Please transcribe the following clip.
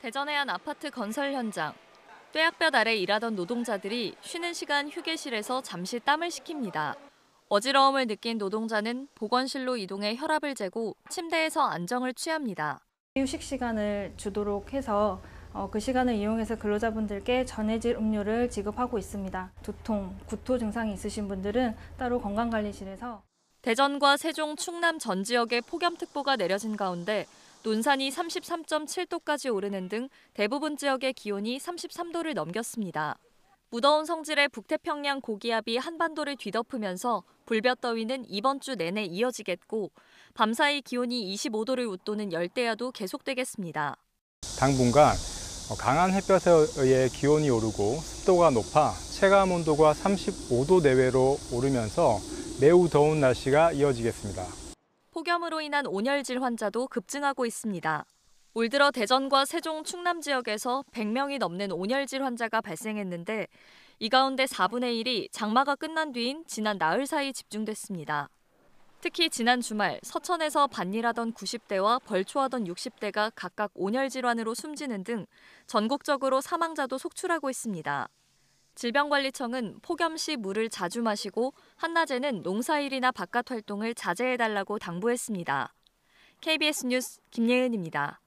대전의 한 아파트 건설 현장. 뙤약볕 아래 일하던 노동자들이 쉬는 시간 휴게실에서 잠시 땀을 식힙니다. 어지러움을 느낀 노동자는 보건실로 이동해 혈압을 재고 침대에서 안정을 취합니다. 휴식 시간을 주도록 해서 어, 그 시간을 이용해서 근로자분들께 전해질 음료를 지급하고 있습니다. 두통, 구토 증상이 있으신 분들은 따로 건강관리실에서 대전과 세종, 충남 전 지역에 폭염특보가 내려진 가운데 논산이 33.7도까지 오르는 등 대부분 지역의 기온이 33도를 넘겼습니다. 무더운 성질의 북태평양 고기압이 한반도를 뒤덮으면서 불볕더위는 이번 주 내내 이어지겠고 밤사이 기온이 25도를 웃도는 열대야도 계속되겠습니다. 당분간 강한 햇볕에 의해 기온이 오르고 습도가 높아 체감 온도가 35도 내외로 오르면서 매우 더운 날씨가 이어지겠습니다. 폭염으로 인한 온열질 환자도 급증하고 있습니다. 올 들어 대전과 세종, 충남 지역에서 100명이 넘는 온열질 환자가 발생했는데 이 가운데 4분의 1이 장마가 끝난 뒤인 지난 나흘 사이 집중됐습니다. 특히 지난 주말 서천에서 반일하던 90대와 벌초하던 60대가 각각 온열 질환으로 숨지는 등 전국적으로 사망자도 속출하고 있습니다. 질병관리청은 폭염 시 물을 자주 마시고 한낮에는 농사일이나 바깥 활동을 자제해달라고 당부했습니다. KBS 뉴스 김예은입니다.